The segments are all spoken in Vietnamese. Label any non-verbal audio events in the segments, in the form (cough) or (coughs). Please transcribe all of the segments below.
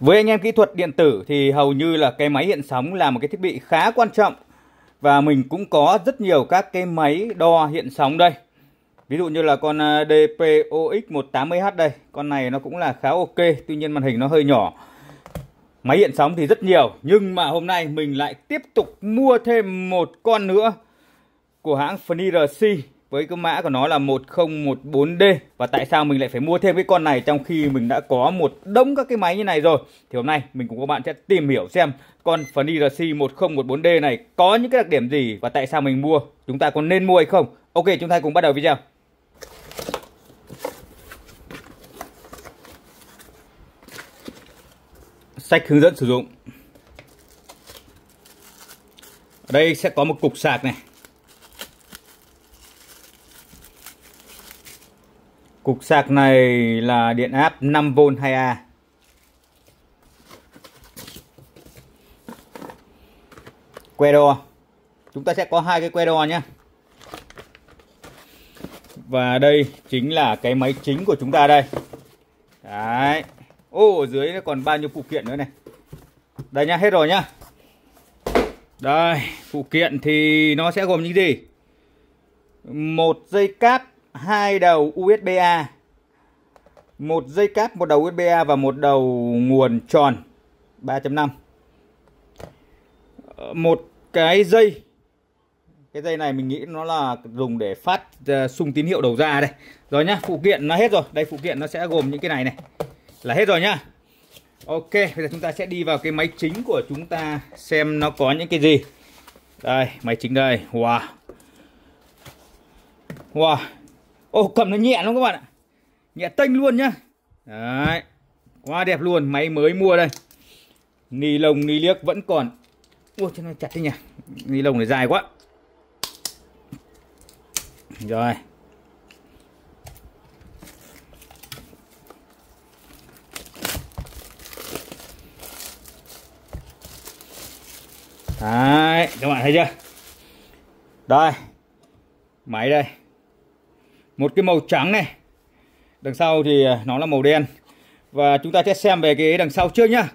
Với anh em kỹ thuật điện tử thì hầu như là cái máy hiện sóng là một cái thiết bị khá quan trọng và mình cũng có rất nhiều các cái máy đo hiện sóng đây. Ví dụ như là con à, DPOX180H đây, con này nó cũng là khá ok, tuy nhiên màn hình nó hơi nhỏ. Máy hiện sóng thì rất nhiều, nhưng mà hôm nay mình lại tiếp tục mua thêm một con nữa của hãng FNRC với cái mã của nó là 1014D và tại sao mình lại phải mua thêm cái con này trong khi mình đã có một đống các cái máy như này rồi thì hôm nay mình cùng các bạn sẽ tìm hiểu xem con phần Fanirc 1014D này có những cái đặc điểm gì và tại sao mình mua chúng ta có nên mua hay không Ok chúng ta cùng bắt đầu video Sách hướng dẫn sử dụng Ở đây sẽ có một cục sạc này Cục sạc này là điện áp 5V 2A. Que đo. Chúng ta sẽ có hai cái que đo nhé. Và đây chính là cái máy chính của chúng ta đây. Đấy. Ô ở dưới còn bao nhiêu phụ kiện nữa này. Đây nhá, hết rồi nhá. Đây, phụ kiện thì nó sẽ gồm những gì? Một dây cáp hai đầu USB-A một dây cáp một đầu USB-A và một đầu nguồn tròn 3.5 ờ, một cái dây cái dây này mình nghĩ nó là dùng để phát ờ, sung tín hiệu đầu ra đây rồi nhá phụ kiện nó hết rồi đây phụ kiện nó sẽ gồm những cái này này là hết rồi nhá ok bây giờ chúng ta sẽ đi vào cái máy chính của chúng ta xem nó có những cái gì đây máy chính đây wow wow ô cầm nó nhẹ lắm các bạn ạ Nhẹ tênh luôn nhá Đấy Quá đẹp luôn Máy mới mua đây Ni lông ni liếc vẫn còn Ui cho nó chặt thế nhỉ Ni lông này dài quá Rồi Đấy, các bạn thấy chưa? Đây. Máy đây một cái màu trắng này đằng sau thì à, nó là màu đen và chúng ta sẽ xem về cái đằng sau trước nhá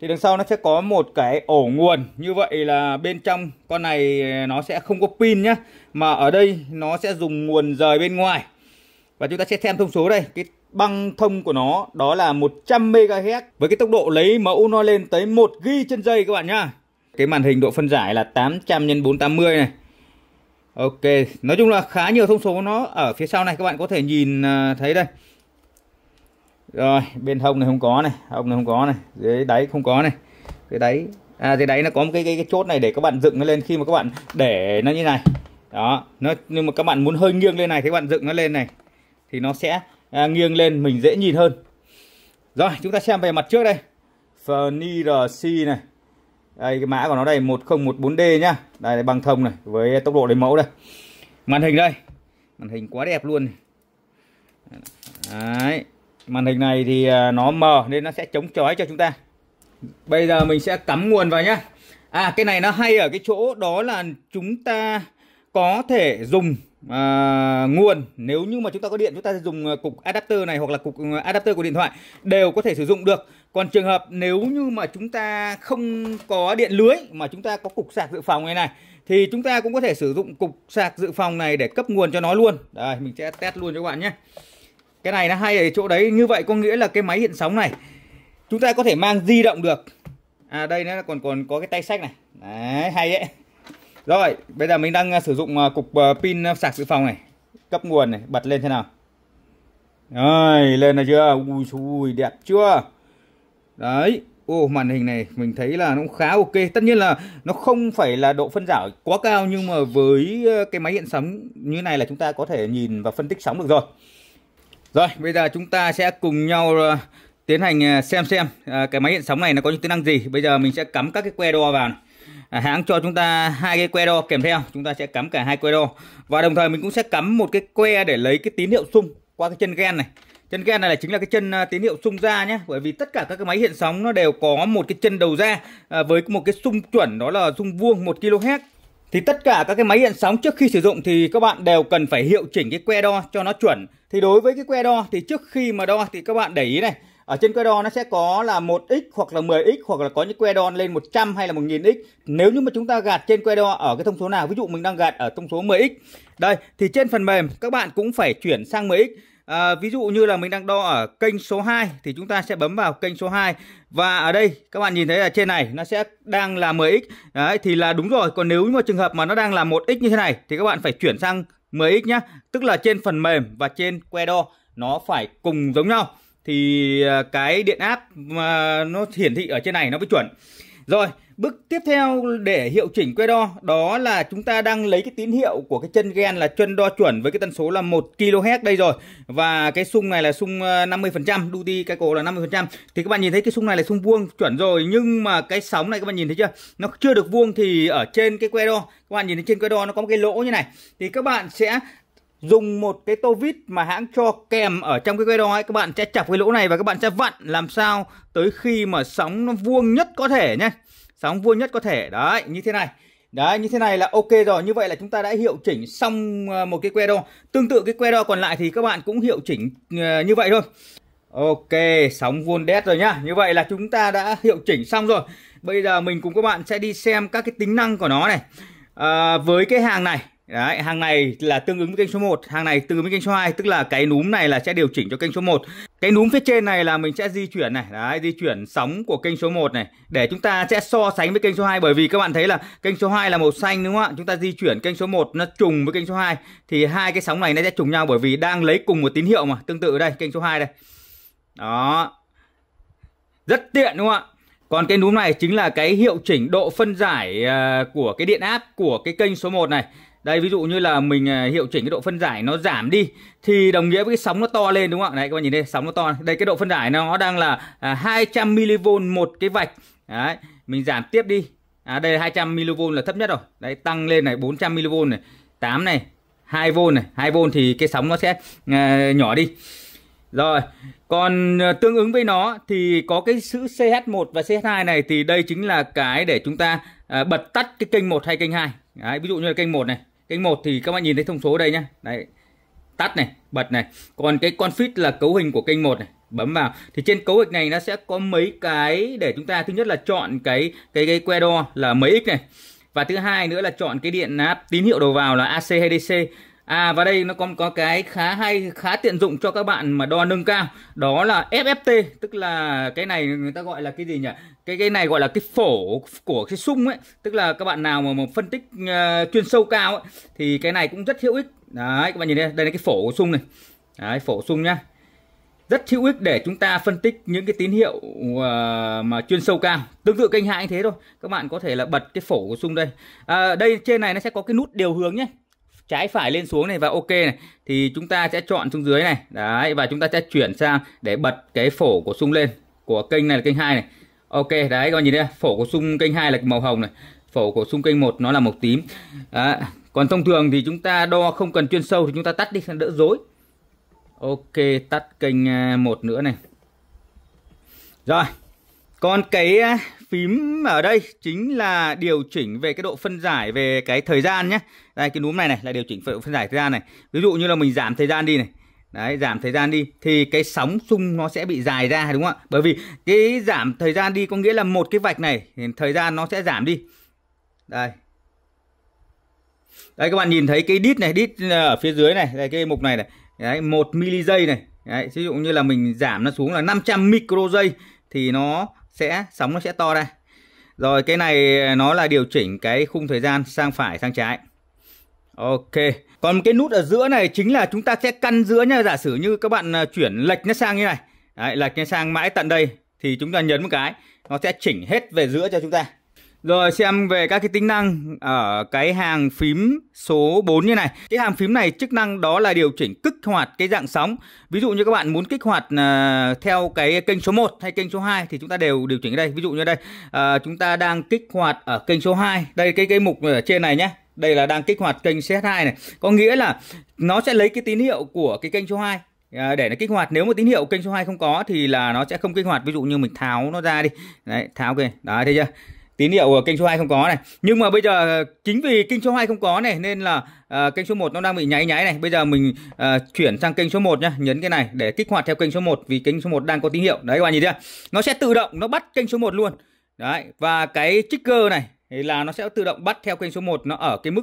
thì đằng sau nó sẽ có một cái ổ nguồn như vậy là bên trong con này à, nó sẽ không có pin nhá mà ở đây nó sẽ dùng nguồn rời bên ngoài và chúng ta sẽ xem thông số đây cái băng thông của nó đó là 100 MHz với cái tốc độ lấy mẫu nó lên tới 1 ghi trên dây các bạn nhá cái màn hình độ phân giải là 800 x 480 này Ok, nói chung là khá nhiều thông số nó ở phía sau này các bạn có thể nhìn à, thấy đây. Rồi, bên hông này không có này, hông này không có này, dưới đáy không có này. Dưới đáy à dưới đáy nó có một cái, cái cái chốt này để các bạn dựng nó lên khi mà các bạn để nó như này. Đó, nó nhưng mà các bạn muốn hơi nghiêng lên này thì các bạn dựng nó lên này thì nó sẽ à, nghiêng lên mình dễ nhìn hơn. Rồi, chúng ta xem về mặt trước đây. Furniture C này đây cái mã của nó đây 1014D nhá đây bằng thông này với tốc độ lấy mẫu đây màn hình đây màn hình quá đẹp luôn đấy màn hình này thì à, nó mờ nên nó sẽ chống chói cho chúng ta bây giờ mình sẽ cắm nguồn vào nhá à cái này nó hay ở cái chỗ đó là chúng ta có thể dùng à, nguồn nếu như mà chúng ta có điện chúng ta sẽ dùng à, cục adapter này hoặc là cục à, adapter của điện thoại đều có thể sử dụng được còn trường hợp nếu như mà chúng ta không có điện lưới mà chúng ta có cục sạc dự phòng này này thì chúng ta cũng có thể sử dụng cục sạc dự phòng này để cấp nguồn cho nó luôn đây mình sẽ test luôn cho các bạn nhé cái này nó hay ở chỗ đấy như vậy có nghĩa là cái máy hiện sóng này chúng ta có thể mang di động được à đây nó còn còn có cái tay sách này đấy hay đấy rồi, bây giờ mình đang à, sử dụng à, cục à, pin sạc dự phòng này. Cấp nguồn này, bật lên thế nào. Rồi, lên là chưa? Ui xui, đẹp chưa? Đấy, ô màn hình này mình thấy là nó cũng khá ok. Tất nhiên là nó không phải là độ phân giải quá cao nhưng mà với cái máy hiện sóng như này là chúng ta có thể nhìn và phân tích sóng được rồi. Rồi, bây giờ chúng ta sẽ cùng nhau tiến hành xem xem cái máy hiện sóng này nó có những tính năng gì. Bây giờ mình sẽ cắm các cái que đo vào. Này. À, hãng cho chúng ta hai cái que đo kèm theo chúng ta sẽ cắm cả hai que đo và đồng thời mình cũng sẽ cắm một cái que để lấy cái tín hiệu sung qua cái chân gen này chân gen này là chính là cái chân à, tín hiệu sung ra nhé bởi vì tất cả các cái máy hiện sóng nó đều có một cái chân đầu ra à, với một cái sung chuẩn đó là sung vuông 1 kHz thì tất cả các cái máy hiện sóng trước khi sử dụng thì các bạn đều cần phải hiệu chỉnh cái que đo cho nó chuẩn thì đối với cái que đo thì trước khi mà đo thì các bạn để ý này ở trên que đo nó sẽ có là 1x hoặc là 10x hoặc là có những que đo lên 100 hay là 1000x nếu như mà chúng ta gạt trên que đo ở cái thông số nào ví dụ mình đang gạt ở thông số 10x đây thì trên phần mềm các bạn cũng phải chuyển sang 10x À, ví dụ như là mình đang đo ở kênh số 2 thì chúng ta sẽ bấm vào kênh số 2 và ở đây các bạn nhìn thấy là trên này nó sẽ đang là 10x đấy thì là đúng rồi còn nếu mà trường hợp mà nó đang là 1x như thế này thì các bạn phải chuyển sang 10x nhá tức là trên phần mềm và trên que đo nó phải cùng giống nhau thì à, cái điện áp mà nó hiển thị ở trên này nó mới chuẩn. Rồi, bước tiếp theo để hiệu chỉnh que đo đó là chúng ta đang lấy cái tín hiệu của cái chân gen là chân đo chuẩn với cái tần số là 1 kHz đây rồi. Và cái xung này là xung 50%, duty cái cổ là 50%. Thì các bạn nhìn thấy cái xung này là xung vuông chuẩn rồi nhưng mà cái sóng này các bạn nhìn thấy chưa? Nó chưa được vuông thì ở trên cái que đo, các bạn nhìn thấy trên que đo nó có một cái lỗ như này. Thì các bạn sẽ dùng một cái tô vít mà hãng cho kèm ở trong cái que đó ấy, các bạn sẽ chọc cái lỗ này và các bạn sẽ vặn làm sao tới khi mà sóng nó vuông nhất có thể nhé sóng vuông nhất có thể đấy như thế này Đấy, như thế này là ok rồi. Như vậy là chúng ta đã hiệu chỉnh xong ờ, một cái que đo. Tương tự cái que đo còn lại thì các bạn cũng hiệu chỉnh ờ, như vậy thôi. Ok, sóng vuông đét rồi nhá. Như vậy là chúng ta đã hiệu chỉnh xong rồi. Bây giờ mình cùng các bạn sẽ đi xem các cái tính năng của nó này. À, với cái hàng này Đấy, hàng này là tương ứng với kênh số 1, hàng này tương ứng với kênh số 2, tức là cái núm này là sẽ điều chỉnh cho kênh số 1. Cái núm phía trên này là mình sẽ di chuyển này, đấy, di chuyển sóng của kênh số 1 này để chúng ta sẽ so sánh với kênh số 2 bởi vì các bạn thấy là kênh số 2 là màu xanh đúng không ạ? Chúng ta di chuyển kênh số 1 nó trùng với kênh số 2 thì hai cái sóng này nó sẽ trùng nhau bởi vì đang lấy cùng một tín hiệu mà, tương tự đây, kênh số 2 đây. Đó. Rất tiện đúng không ạ? Còn cái núm này chính là cái hiệu chỉnh độ phân giải của cái điện áp của cái kênh số 1 này. Đây ví dụ như là mình à, hiệu chỉnh cái độ phân giải nó giảm đi thì đồng nghĩa với cái sóng nó to lên đúng không ạ? Đấy các bạn nhìn đây, sóng nó to. Đây cái độ phân giải nó đang là à, 200 mV một cái vạch. Đấy, mình giảm tiếp đi. À đây là 200 mV là thấp nhất rồi. Đấy tăng lên này 400 mV này, 8 này, 2V này, 2V thì cái sóng nó sẽ à, nhỏ đi. Rồi, còn à, tương ứng với nó thì có cái chữ CH1 và CH2 này thì đây chính là cái để chúng ta à, bật tắt cái kênh 1 hay kênh 2. Đấy, ví dụ như là kênh 1 này, Kênh 1 thì các bạn nhìn thấy thông số đây nhé, Đấy. Tắt này, bật này. Còn cái config là cấu hình của kênh 1 này bấm vào thì trên cấu hình này nó sẽ có mấy cái để chúng ta thứ nhất là chọn cái cái cái que đo là mấy x này và thứ hai nữa là chọn cái điện áp tín hiệu đầu vào là AC hay DC À và đây nó còn có cái khá hay, khá tiện dụng cho các bạn mà đo nâng cao Đó là FFT, tức là cái này người ta gọi là cái gì nhỉ? Cái cái này gọi là cái phổ của cái sung ấy Tức là các bạn nào mà, mà phân tích uh, chuyên sâu cao ấy Thì cái này cũng rất hữu ích Đấy các bạn nhìn đây, đây là cái phổ của sung này Đấy phổ sung nhá rất hữu ích để chúng ta phân tích những cái tín hiệu uh, mà chuyên sâu cao tương tự kênh hạ như thế thôi các bạn có thể là bật cái phổ của sung đây à, đây trên này nó sẽ có cái nút điều hướng nhé trái phải lên xuống này và ok này thì chúng ta sẽ chọn xuống dưới này đấy và chúng ta sẽ chuyển sang để bật cái phổ của sung lên của kênh này là kênh hai này ok đấy các bạn nhìn đây phổ của sung kênh hai là màu hồng này phổ của sung kênh một nó là màu tím đấy. còn thông thường thì chúng ta đo không cần chuyên sâu thì chúng ta tắt đi đỡ dối ok tắt kênh à, một nữa này rồi còn cái à, phím ở đây chính là điều chỉnh về cái độ phân giải về cái thời gian nhé đây cái núm này này là điều chỉnh độ phân giải thời gian này ví dụ như là mình giảm thời gian đi này đấy giảm thời gian đi thì cái sóng xung nó sẽ bị dài ra đúng không ạ bởi vì cái giảm thời gian đi có nghĩa là một cái vạch này thời gian nó sẽ giảm đi đây đây các bạn nhìn thấy cái đít này đít ờ, ở phía dưới này đây cái mục này này đấy một mili giây này đấy ví dụ như là mình giảm nó xuống là 500 micro giây thì nó sẽ sóng nó sẽ to đây, rồi cái này nó là điều chỉnh cái khung thời gian sang phải sang trái ok còn cái nút ở giữa này chính là chúng ta sẽ căn giữa nha giả sử như các bạn à, chuyển lệch nó sang như này Đấy, lệch nó sang mãi tận đây thì chúng ta nhấn một cái nó sẽ chỉnh hết về giữa cho chúng ta rồi xem về các cái tính năng ở cái hàng phím số 4 như này. Cái hàng phím này chức năng đó là điều chỉnh kích hoạt cái dạng sóng. Ví dụ như các bạn muốn kích hoạt uh, theo cái kênh số 1 hay kênh số 2 thì chúng ta đều điều chỉnh ở đây. Ví dụ như đây uh, chúng ta đang kích hoạt ở kênh số 2. Đây cái cái mục ở trên này nhé đây là đang kích hoạt kênh CS2 này. Có nghĩa là nó sẽ lấy cái tín hiệu của cái kênh số 2 à, để nó kích hoạt nếu mà tín hiệu kênh số 2 không có thì là nó sẽ không kích hoạt ví dụ như mình tháo nó ra đi đấy tháo kìa đấy thấy chưa tín hiệu của kênh số 2 không có này nhưng mà bây giờ chính vì kênh số 2 không có này nên là à, kênh số 1 nó đang bị nháy nháy này bây giờ mình à, chuyển sang kênh số 1 nhá nhấn cái này để kích hoạt theo kênh số 1 vì kênh số 1 đang có tín hiệu đấy các bạn nhìn chưa nó sẽ tự động nó bắt kênh số 1 luôn đấy và cái trigger này thì là nó sẽ tự động bắt theo kênh số 1 nó ở cái mức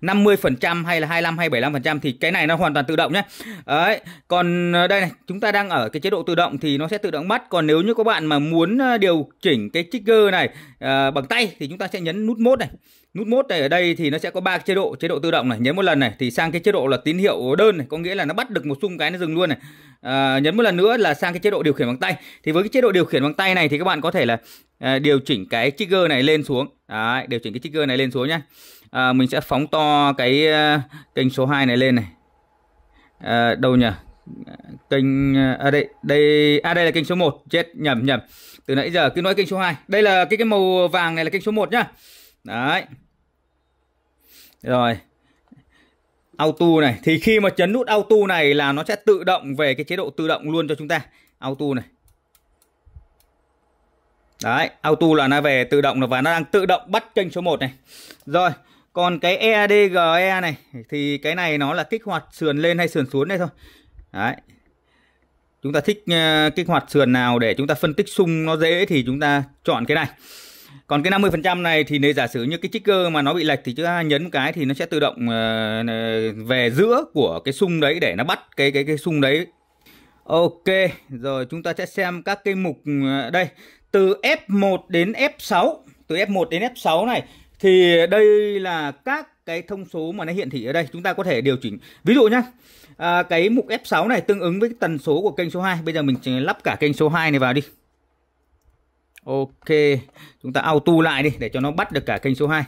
50% ờ, hay là 25 hay 75% thì cái này nó hoàn toàn tự động nhé. Đấy, còn ờ, đây này, chúng ta đang ở cái chế độ tự động thì nó sẽ tự động bắt. Còn nếu như các bạn mà muốn ờ, điều chỉnh cái trigger này uh, bằng tay thì chúng ta sẽ nhấn nút mode này. Nút mốt này ở đây thì nó sẽ có ba chế độ, chế độ tự động này, nhấn một lần này thì sang cái chế độ là tín hiệu đơn này, có nghĩa là nó bắt được một xung cái nó dừng luôn này. À, nhấn một lần nữa là sang cái chế độ điều khiển bằng tay. Thì với cái chế độ điều khiển bằng tay này thì các bạn có thể là à, điều chỉnh cái trigger này lên xuống. Đấy, điều chỉnh cái trigger này lên xuống nhá. À, mình sẽ phóng to cái à, kênh số 2 này lên này. À, đâu nhỉ? kênh à đây đây à đây là kênh số 1 chết nhầm nhầm từ nãy giờ cứ nói kênh số 2 đây là cái cái màu vàng này là kênh số 1 nhá đấy rồi auto này thì khi mà chấn nút auto này là nó sẽ tự động về cái chế độ tự động luôn cho chúng ta auto này đấy auto là nó về tự động và nó đang tự động bắt kênh số 1 này rồi còn cái EADGE e này thì cái này nó là kích hoạt sườn lên hay sườn xuống đây thôi đấy chúng ta thích ờ, kích hoạt sườn nào để chúng ta phân tích xung nó dễ thì chúng ta chọn cái này còn cái 50% này thì nếu giả sử như cái trigger mà nó bị lệch thì chúng ta nhấn một cái thì nó sẽ tự động ờ, về giữa của cái sung đấy để nó bắt cái cái cái sung đấy. Ok, rồi chúng ta sẽ xem các cái mục ờ, đây từ F1 đến F6, từ F1 đến F6 này thì đây là các cái thông số mà nó hiện thị ở đây chúng ta có thể điều chỉnh. Ví dụ nhá, à, cái mục F6 này tương ứng với tần số của kênh số 2. Bây giờ mình lắp cả kênh số 2 này vào đi ok chúng ta auto lại đi để cho nó bắt được cả kênh số 2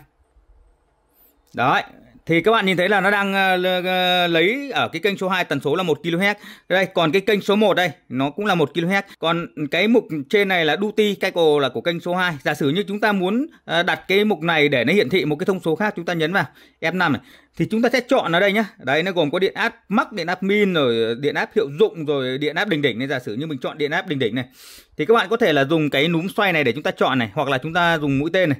đấy thì các bạn nhìn thấy là nó đang ờ, ờ, lấy ở cái kênh số 2 tần số là 1 kHz. Đây, còn cái kênh số 1 đây, nó cũng là 1 kHz. Còn cái mục trên này là duty cycle là của kênh số 2. Giả sử như chúng ta muốn ờ, đặt cái mục này để nó hiển thị một cái thông số khác, chúng ta nhấn vào F5 này. Thì chúng ta sẽ chọn ở đây nhá. Đấy nó gồm có điện áp mắc, điện áp min rồi điện áp hiệu dụng rồi điện áp đỉnh đỉnh nên giả sử như mình chọn điện áp đỉnh đỉnh này. Thì các bạn có thể là dùng cái núm xoay này để chúng ta chọn này hoặc là chúng ta dùng mũi tên này.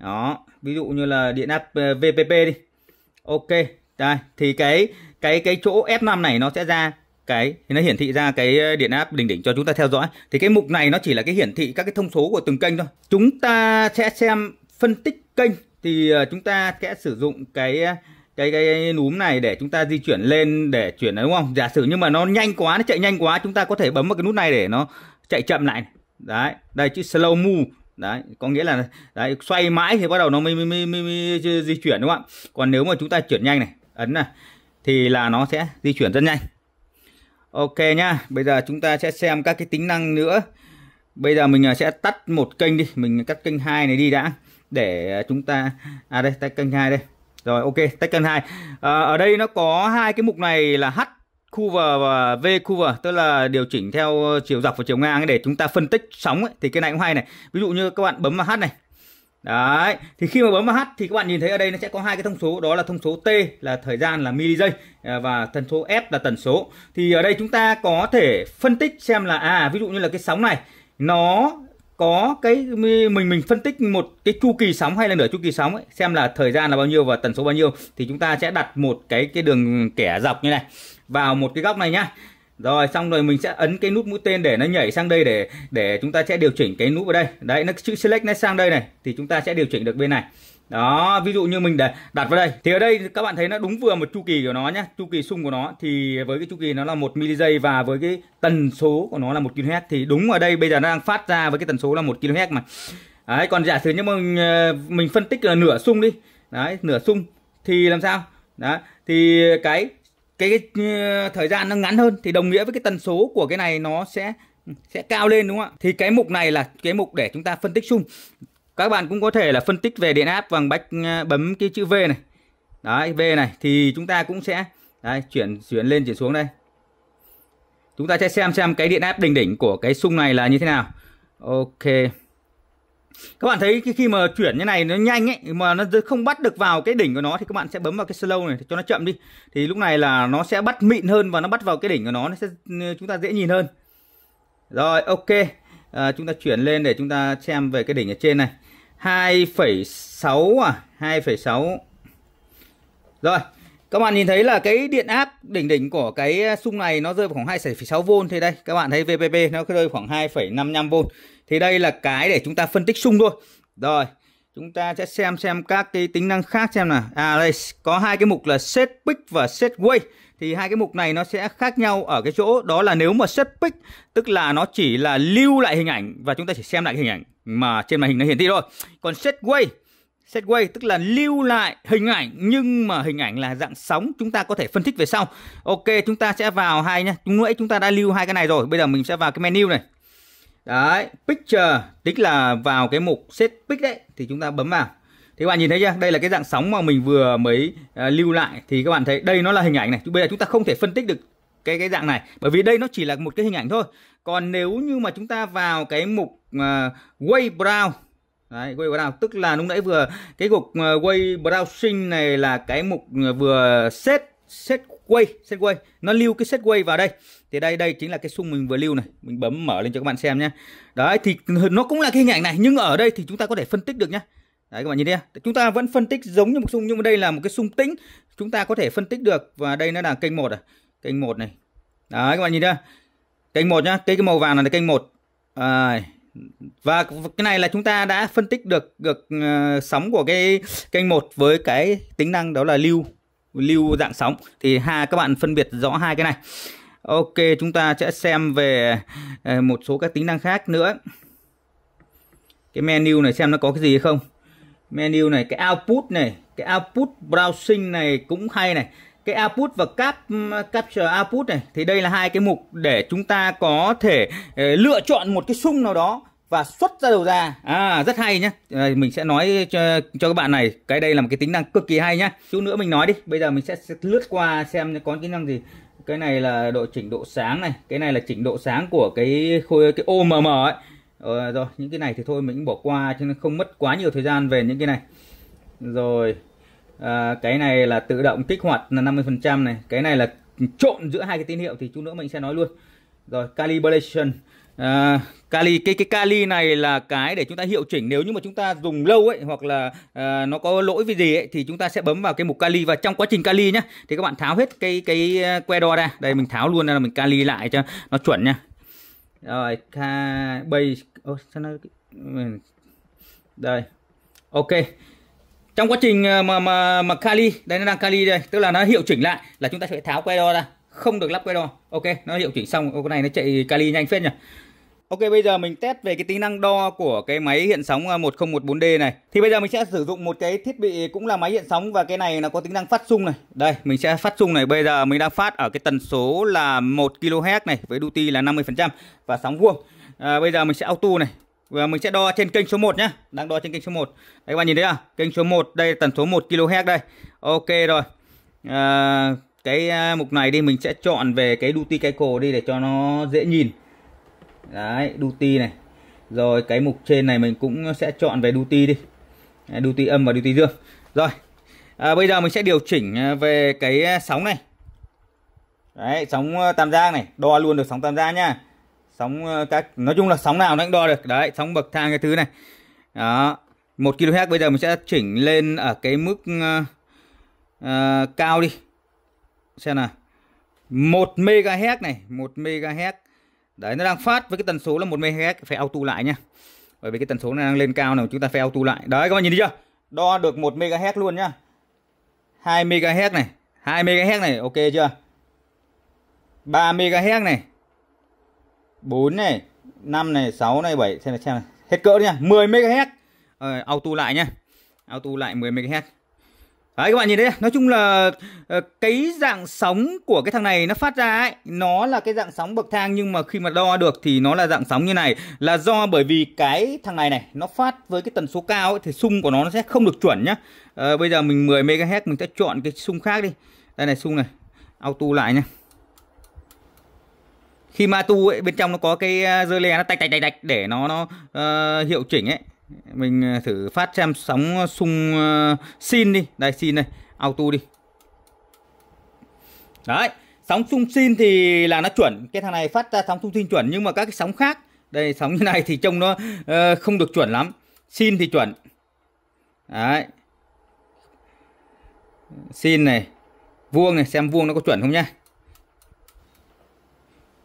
Đó, ví dụ như là điện áp VPP đi ok đây thì cái cái cái chỗ F5 này nó sẽ ra cái thì nó hiển thị ra cái ờ, điện áp đỉnh đỉnh cho chúng ta theo dõi thì cái mục này nó chỉ là cái hiển thị các cái thông số của từng kênh thôi chúng ta sẽ xem phân tích kênh thì ờ, chúng ta sẽ sử dụng cái ờ, cái cái núm này để chúng ta di chuyển lên để chuyển đúng không giả sử nhưng mà nó nhanh quá nó chạy nhanh quá chúng ta có thể bấm vào cái nút này để nó chạy chậm lại đấy đây chữ slow move đấy có nghĩa là đấy, xoay mãi thì bắt đầu nó mới, mới, mới, mới, mới di chuyển đúng không ạ còn nếu mà chúng ta chuyển nhanh này ấn này thì là nó sẽ di chuyển rất nhanh ok nhá bây giờ chúng ta sẽ xem các cái tính năng nữa bây giờ mình à, sẽ tắt một kênh đi mình cắt kênh hai này đi đã để chúng ta à đây tách kênh hai đây rồi ok tách kênh hai à, ở đây nó có hai cái mục này là h Cover và V cover tức là điều chỉnh theo ờ, chiều dọc và chiều ngang để chúng ta phân tích sóng ấy. thì cái này cũng hay này. Ví dụ như các bạn bấm vào H này. Đấy, thì khi mà bấm vào H thì các bạn nhìn thấy ở đây nó sẽ có hai cái thông số đó là thông số T là thời gian là mili giây ờ, và tần số F là tần số. Thì ở đây chúng ta có thể phân tích xem là à ví dụ như là cái sóng này nó có cái mình mình phân tích một cái chu kỳ sóng hay là nửa chu kỳ sóng ấy, xem là thời gian là bao nhiêu và tần số bao nhiêu thì chúng ta sẽ đặt một cái cái đường kẻ dọc như này vào một cái góc này nhá rồi xong rồi mình sẽ ấn cái nút mũi tên để nó nhảy sang đây để để chúng ta sẽ điều chỉnh cái nút vào đây đấy nó chữ select nó sang đây này thì chúng ta sẽ điều chỉnh được bên này đó ví dụ như mình để đặt vào đây thì ở đây các bạn thấy nó đúng vừa một chu kỳ của nó nhé chu kỳ sung của nó thì với cái chu kỳ nó là một mili giây và với cái tần số của nó là một kHz thì đúng ở đây bây giờ nó đang phát ra với cái tần số là một kHz mà đấy còn giả sử như mình ờ, mình phân tích là nửa sung đi đấy nửa sung thì làm sao đó thì cái cái, cái ờ, thời gian nó ngắn hơn thì đồng nghĩa với cái tần số của cái này nó sẽ sẽ cao lên đúng không ạ thì cái mục này là cái mục để chúng ta phân tích chung các bạn cũng có thể là phân tích về điện áp bằng bách ờ, bấm cái chữ V này. Đấy, V này thì chúng ta cũng sẽ đấy, chuyển chuyển lên chuyển xuống đây. Chúng ta sẽ xem xem cái điện áp đỉnh đỉnh của cái xung này là như thế nào. Ok. Các bạn thấy khi mà chuyển như này nó nhanh ấy mà nó không bắt được vào cái đỉnh của nó thì các bạn sẽ bấm vào cái slow này cho nó chậm đi. Thì lúc này là nó sẽ bắt mịn hơn và nó bắt vào cái đỉnh của nó nó sẽ chúng ta dễ nhìn hơn. Rồi ok. À, chúng ta chuyển lên để chúng ta xem về cái đỉnh ở trên này. 2,6 à 2,6 Rồi các bạn nhìn thấy là cái điện áp đỉnh đỉnh của cái à, sung này nó rơi vào khoảng 2,6V Thì đây các bạn thấy VPP nó rơi khoảng 2,55V Thì đây là cái để chúng ta phân tích sung thôi Rồi chúng ta sẽ xem xem các cái tính năng khác xem nào À đây có hai cái mục là set pick và set way thì hai cái mục này nó sẽ khác nhau ở cái chỗ đó là nếu mà set pic tức là nó chỉ là lưu lại hình ảnh và chúng ta chỉ xem lại hình ảnh mà trên màn hình nó hiển thị thôi còn set way set way tức là lưu lại hình ảnh nhưng mà hình ảnh là dạng sóng chúng ta có thể phân tích về sau ok chúng ta sẽ vào hai nhé chúng nãy chúng ta đã lưu hai cái này rồi bây giờ mình sẽ vào cái menu này đấy picture tức là vào cái mục set pic đấy thì chúng ta bấm vào thì các bạn nhìn thấy chưa đây là cái dạng sóng mà mình vừa mới à, lưu lại thì các bạn thấy đây nó là hình ảnh này bây giờ chúng ta không thể phân tích được cái cái dạng này bởi vì đây nó chỉ là một cái hình ảnh thôi còn nếu như mà chúng ta vào cái mục uh, way brown Đấy, way brown tức là lúc nãy vừa cái gục uh, à, way browsing này là cái mục à, vừa set set way set way nó lưu cái set way vào đây thì đây đây chính là cái xung mình vừa lưu này mình bấm mở lên cho các bạn xem nhé đấy thì nó cũng là cái hình ảnh này nhưng ở đây thì chúng ta có thể phân tích được nhé Đấy các bạn nhìn đi, chúng ta vẫn phân tích giống như một xung nhưng mà đây là một cái xung tĩnh, chúng ta có thể phân tích được và đây nó là kênh 1 à. Kênh 1 này. Đấy các bạn nhìn ra. Kênh 1 nhá, cái, cái màu vàng này là kênh 1. À, và cái này là chúng ta đã phân tích được được uh, sóng của cái kênh 1 với cái tính năng đó là lưu lưu dạng sóng thì ha các bạn phân biệt rõ hai cái này. Ok, chúng ta sẽ xem về ờ, một số các tính năng khác nữa. Cái menu này xem nó có cái gì không menu này cái output này cái output browsing này cũng hay này cái output và cap capture output này thì đây là hai cái mục để chúng ta có thể eh, lựa chọn một cái sung nào đó và xuất ra đầu ra à rất hay nhá à, mình sẽ nói cho, cho các bạn này cái đây là một cái tính năng cực kỳ hay nhá chút nữa mình nói đi bây giờ mình sẽ, sẽ lướt qua xem có tính năng gì cái này là độ chỉnh độ sáng này cái này là chỉnh độ sáng của cái khối cái OMM ấy ờ, rồi những cái này thì thôi mình cũng bỏ qua cho nên không mất quá nhiều thời gian về những cái này rồi à, cái này là tự động kích hoạt là 50 phần trăm này cái này là trộn giữa hai cái tín hiệu thì chút nữa mình sẽ nói luôn rồi calibration à, Kali cái cái Kali này là cái để chúng ta hiệu chỉnh nếu như mà chúng ta dùng lâu ấy hoặc là à, nó có lỗi vì gì ấy thì chúng ta sẽ bấm vào cái mục Kali và trong quá trình Kali nhá thì các bạn tháo hết cái cái à, que đo ra đây mình tháo luôn ra là mình Kali lại cho nó chuẩn nhá rồi base Ôi, nó... Ừ. đây ok trong quá trình ờ, mà mà mà kali đây nó đang kali đây tức là nó hiệu chỉnh lại là chúng ta sẽ tháo que đo ra không được lắp que đo ok nó hiệu chỉnh xong ô cái này nó chạy kali nhanh phết nhỉ Ok bây giờ mình test về cái tính năng đo của cái máy hiện sóng 1014D ờ, này Thì bây giờ mình sẽ sử dụng một cái thiết bị cũng là máy hiện sóng và cái này nó có tính năng phát xung này Đây mình sẽ phát xung này bây giờ mình đang phát ở cái tần số là 1kHz này với duty là 50% và sóng vuông à, bây giờ mình sẽ auto này và mình sẽ đo trên kênh số 1 nhé đang đo trên kênh số 1 đấy các bạn nhìn thấy à kênh số 1 đây tần số 1 kHz đây ok rồi à, cái à, mục này đi mình sẽ chọn về cái duty cycle đi để cho nó dễ nhìn đấy duty này rồi cái mục trên này mình cũng sẽ chọn về duty đi duty à, âm và duty dương rồi à, bây giờ mình sẽ điều chỉnh à, về cái sóng này đấy sóng tam giác này đo luôn được sóng tam giác nhá sóng ờ, các nói chung là sóng nào nó cũng đo được đấy sóng bậc thang cái thứ này đó một kHz bây giờ mình sẽ chỉnh lên ở cái mức uh, uh, cao đi xem nào 1 MHz này 1 MHz đấy nó đang phát với cái tần số là 1 MHz phải auto lại nhá bởi vì cái tần số này đang lên cao nào chúng ta phải auto lại đấy các bạn nhìn thấy chưa đo được 1 MHz luôn nhá 2 MHz này 2 MHz này ok chưa 3 MHz này 4 này 5 này 6 này 7 xem này xem này hết cỡ nha 10 MHz ờ, auto lại nhá auto lại 10 MHz Đấy các bạn nhìn thấy nói chung là ờ, cái dạng sóng của cái thằng này nó phát ra ấy, nó là cái dạng sóng bậc thang nhưng mà khi mà đo được thì nó là dạng sóng như này là do bởi vì cái thằng này này nó phát với cái tần số cao ấy, thì xung của nó nó sẽ không được chuẩn nhá. À, bây giờ mình 10 MHz mình sẽ chọn cái xung khác đi. Đây này xung này, auto lại nhá khi ma tu ấy bên trong nó có cái à, dơ le nó tạch tạch tạch tạch để nó nó uh, hiệu chỉnh ấy mình à, thử phát xem sóng sung uh, xin đi đây xin này auto đi đấy sóng sung xin thì là nó chuẩn cái thằng này phát ra sóng sung xin chuẩn nhưng mà các cái sóng khác đây sóng như này thì trông nó uh, không được chuẩn lắm xin thì chuẩn đấy xin này vuông này xem vuông nó có chuẩn không nhá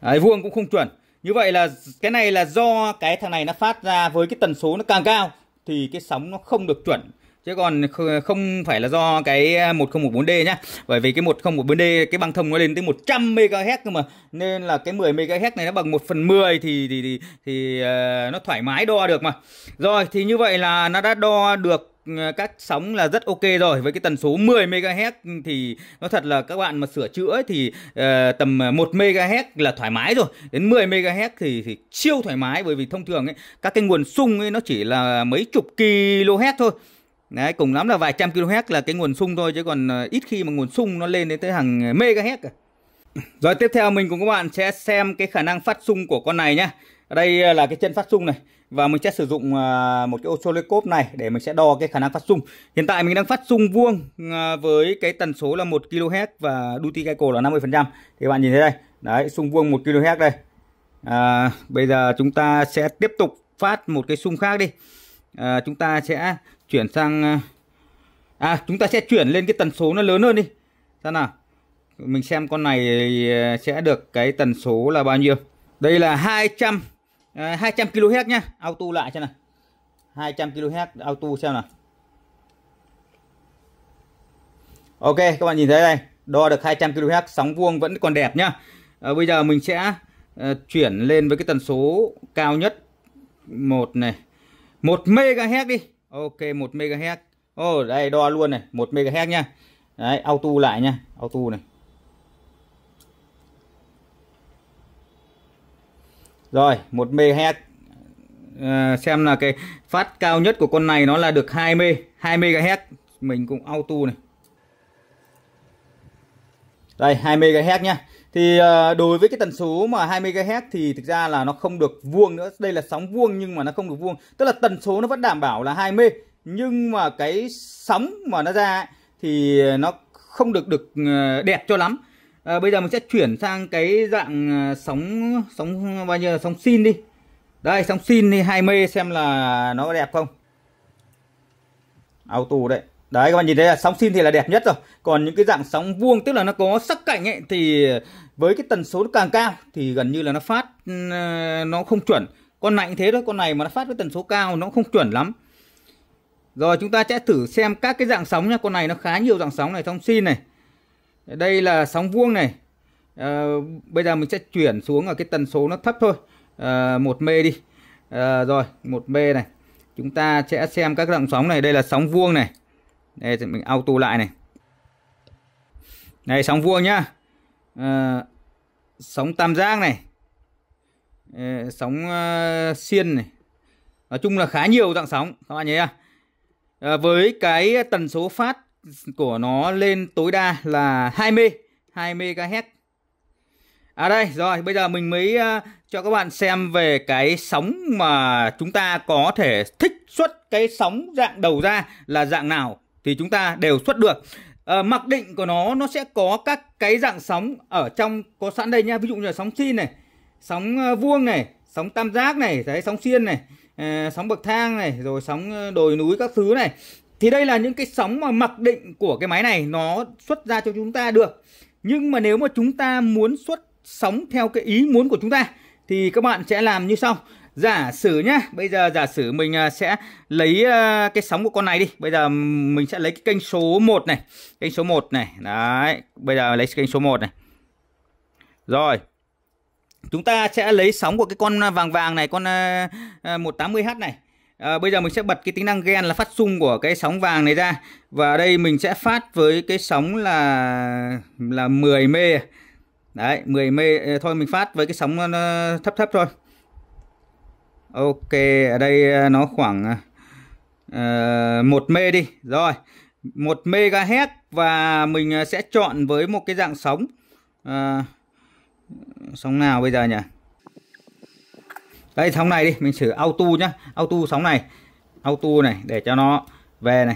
Đấy, à, vuông cũng không chuẩn như vậy là cái này là do cái thằng này nó phát ra với cái tần số nó càng cao thì cái sóng nó không được chuẩn chứ còn không phải là do cái 1014D à, nhá. Bởi vì cái 1014D cái băng thông nó lên tới 100 MHz cơ mà nên là cái 10 MHz này nó bằng 1 phần 10 thì thì thì, thì uh, nó thoải mái đo được mà. Rồi thì như vậy là nó đã đo được Ờ, các sóng là rất ok rồi với cái tần số 10 MHz thì nó thật là các bạn mà sửa chữa thì uh, tầm 1 MHz là thoải mái rồi đến 10 MHz thì, thì siêu thoải mái bởi vì thông thường ấy, các cái nguồn sung ấy nó chỉ là mấy chục kHz thôi Đấy, cùng lắm là vài trăm kHz là cái nguồn sung thôi chứ còn ờ, ít khi mà nguồn sung nó lên đến tới hàng MHz Rồi tiếp theo mình cùng các bạn sẽ xem cái khả năng phát sung của con này nhé đây ờ, là cái chân phát sung này và mình sẽ sử dụng ờ, một cái oscilloscope này để mình sẽ đo cái khả năng phát sung hiện tại mình đang phát sung vuông ờ, với cái tần số là 1 kHz và duty cycle là 50 phần trăm thì bạn nhìn thấy đây đấy sung vuông 1 kHz đây à, bây giờ chúng ta sẽ tiếp tục phát một cái sung khác đi à, chúng ta sẽ chuyển sang à chúng ta sẽ chuyển lên cái tần số nó lớn hơn đi sao nào mình xem con này sẽ được cái tần số là bao nhiêu đây là 200 à, 200 kHz nhá auto lại xem nào 200 kHz auto xem nào Ok các bạn nhìn thấy đây đo được 200 kHz sóng vuông vẫn còn đẹp nhá à, bây giờ mình sẽ à, chuyển lên với cái tần số cao nhất một này 1 MHz đi Ok 1 MHz Ồ oh, đây đo luôn này 1 MHz nhá Đấy auto lại nhá auto này Rồi 1 MHz à, xem là cái phát cao nhất của con này nó là được 20 2 MHz mình cũng auto này đây 2 MHz nhá thì ờ, đối với cái tần số mà 2 MHz thì thực ra là nó không được vuông nữa đây là sóng vuông nhưng mà nó không được vuông tức là tần số nó vẫn đảm bảo là 20 nhưng mà cái sóng mà nó ra ấy, thì nó không được được ờ, đẹp cho lắm à, bây giờ mình sẽ chuyển sang cái dạng à, sóng sóng bao nhiêu là sóng xin đi đây sóng xin đi hai mê xem là nó đẹp không auto đấy đấy các bạn nhìn thấy là sóng xin thì là đẹp nhất rồi còn những cái dạng sóng vuông tức là nó có sắc cạnh ấy thì với cái tần số nó càng cao thì gần như là nó phát ừ, nó không chuẩn con này như thế thôi con này mà nó phát với tần số cao nó không chuẩn lắm rồi chúng ta sẽ thử xem các cái dạng sóng nha con này nó khá nhiều dạng sóng này sóng xin này đây là sóng vuông này à, bây giờ mình sẽ chuyển xuống ở cái tần số nó thấp thôi à, ờ, 1 mê đi à, rồi một mê này chúng ta sẽ xem các dạng sóng này đây là sóng vuông này đây thì mình auto lại này này sóng vuông nhá à, sóng tam giác này à, sóng uh, xiên này nói chung là khá nhiều dạng sóng các bạn nhé à, với cái tần số phát của nó lên tối đa là 20 20 MHz. À đây, rồi bây giờ mình mới uh, cho các bạn xem về cái sóng mà chúng ta có thể thích xuất cái sóng dạng đầu ra là dạng nào thì chúng ta đều xuất được. À, mặc định của nó nó sẽ có các cái dạng sóng ở trong có sẵn đây nha, ví dụ như là sóng sin này, sóng ờ, vuông này, sóng tam giác này, đấy sóng xiên này, à, sóng bậc thang này, rồi sóng đồi núi các thứ này thì đây là những cái sóng mà mặc định của cái máy này nó xuất ra cho chúng ta được nhưng mà nếu mà chúng ta muốn xuất sóng theo cái ý muốn của chúng ta thì các bạn sẽ làm như sau giả sử nhá bây giờ giả sử mình à, sẽ lấy à, cái sóng của con này đi bây giờ mình sẽ lấy cái kênh số 1 này kênh số 1 này đấy bây giờ lấy kênh số 1 này rồi chúng ta sẽ lấy sóng của cái con vàng vàng này con 180h à, này À, bây giờ mình sẽ bật cái tính năng gen là phát xung của cái sóng vàng này ra và đây mình sẽ phát với cái sóng là là 10 mê đấy 10 mê ờ, thôi mình phát với cái sóng nó ờ, thấp thấp thôi ok ở đây nó khoảng uh, 1 mê đi rồi một megahertz và mình sẽ chọn với một cái dạng sóng uh, sóng nào bây giờ nhỉ đây sóng này đi mình sử auto nhá auto sóng này auto này để cho nó về này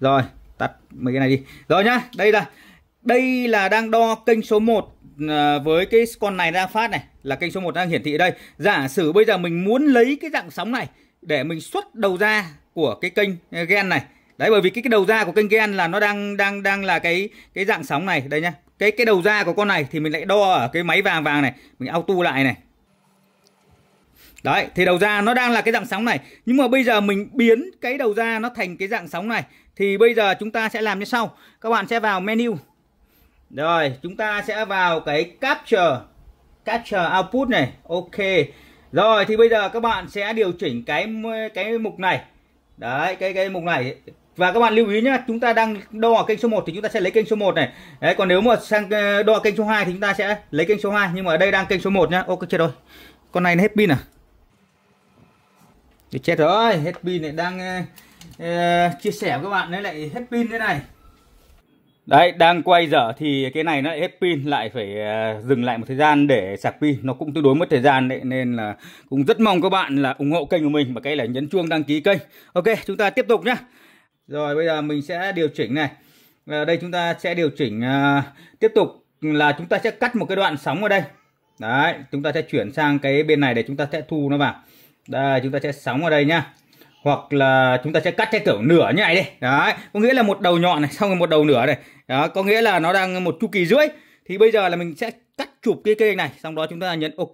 rồi tắt mấy cái này đi rồi nhá đây là đây là đang đo kênh số 1 à, với cái con này ra phát này là kênh số 1 đang hiển thị đây giả sử bây giờ mình muốn lấy cái dạng sóng này để mình xuất đầu ra của cái kênh à, gen này đấy bởi vì cái, cái đầu ra của kênh gen là nó đang đang đang là cái cái dạng sóng này đây nhá cái cái đầu ra của con này thì mình lại đo ở cái máy vàng vàng này mình auto lại này Đấy, thì đầu ra nó đang là cái dạng sóng này. Nhưng mà bây giờ mình biến cái đầu ra nó thành cái dạng sóng này. Thì bây giờ chúng ta sẽ làm như sau. Các bạn sẽ vào menu. Rồi, chúng ta sẽ vào cái capture. Capture output này. Ok. Rồi, thì bây giờ các bạn sẽ điều chỉnh cái cái mục này. Đấy, cái cái mục này. Và các bạn lưu ý nhé, chúng ta đang đo ở kênh số 1 thì chúng ta sẽ lấy kênh số 1 này. Đấy, còn nếu mà sang ờ, đo kênh số 2 thì chúng ta sẽ lấy kênh số 2. Nhưng mà ở đây đang kênh số 1 nhá. ok okay, trời Con này nó hết pin à? thì chết rồi hết pin này đang uh, chia sẻ với các bạn đấy lại hết pin thế này Đấy, đang quay dở thì cái này nó lại hết pin, lại phải ờ, dừng lại một thời gian để sạc pin. Nó cũng tương đối mất thời gian đấy, nên là cũng rất mong các bạn là ủng hộ kênh của mình và cái là nhấn chuông đăng ký kênh. Ok, chúng ta tiếp tục nhé. Rồi, bây giờ mình sẽ điều chỉnh này. Ở đây chúng ta sẽ điều chỉnh uh, tiếp tục là chúng ta sẽ cắt một cái đoạn sóng ở đây. Đấy, chúng ta sẽ chuyển sang cái bên này để chúng ta sẽ thu nó vào đây chúng ta sẽ sóng ở đây nhá hoặc là chúng ta sẽ cắt theo kiểu nửa như này đi đấy có nghĩa là một đầu nhọn này xong rồi một đầu nửa này đó có nghĩa là nó đang một chu kỳ rưỡi thì bây giờ là mình sẽ cắt chụp cái cây này xong đó chúng ta nhấn ok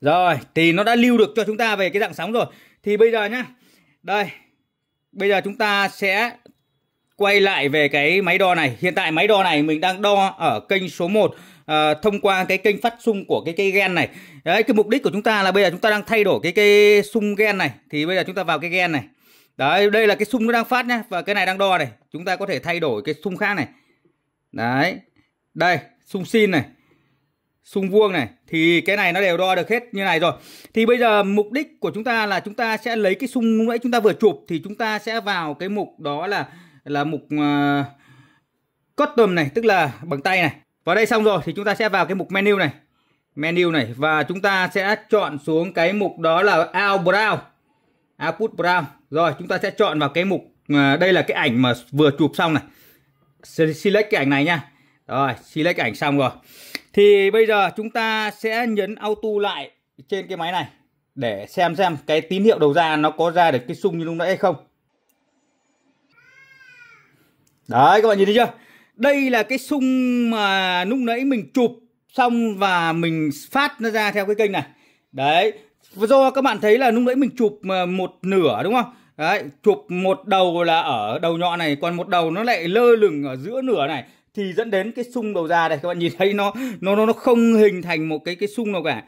rồi thì nó đã lưu được cho chúng ta về cái dạng sóng rồi thì bây giờ nhá đây bây giờ chúng ta sẽ quay lại về cái máy đo này hiện tại máy đo này mình đang đo ở kênh số 1 à, thông qua cái kênh phát xung của cái cây gen này đấy cái mục đích của chúng ta là bây giờ chúng ta đang thay đổi cái cây xung gen này thì bây giờ chúng ta vào cái gen này đấy đây là cái xung nó đang phát nhá và cái này đang đo này chúng ta có thể thay đổi cái xung khác này đấy đây xung xin này xung vuông này thì cái này nó đều đo được hết như này rồi thì bây giờ mục đích của chúng ta là chúng ta sẽ lấy cái xung lúc nãy chúng ta vừa chụp thì chúng ta sẽ vào cái mục đó là là mục uh, ờ, custom này tức là bằng tay này vào đây xong rồi thì chúng ta sẽ vào cái mục menu này. Menu này và chúng ta sẽ chọn xuống cái mục đó là out brown. Output brown. Rồi chúng ta sẽ chọn vào cái mục à, đây là cái ảnh mà vừa chụp xong này. Select cái ảnh này nha. Rồi, select ảnh xong rồi. Thì bây giờ chúng ta sẽ nhấn auto lại trên cái máy này để xem xem cái tín hiệu đầu ra nó có ra được cái sung như lúc nãy hay không. Đấy các bạn nhìn thấy chưa? đây là cái sung mà lúc nãy mình chụp xong và mình phát nó ra theo cái kênh này đấy do các bạn thấy là lúc nãy mình chụp ờ, một nửa đúng không đấy chụp một đầu là ở đầu nhọn này còn một đầu nó lại lơ lửng ở giữa nửa này thì dẫn đến cái sung đầu ra này các bạn nhìn thấy nó nó nó nó không hình thành một cái cái sung nào cả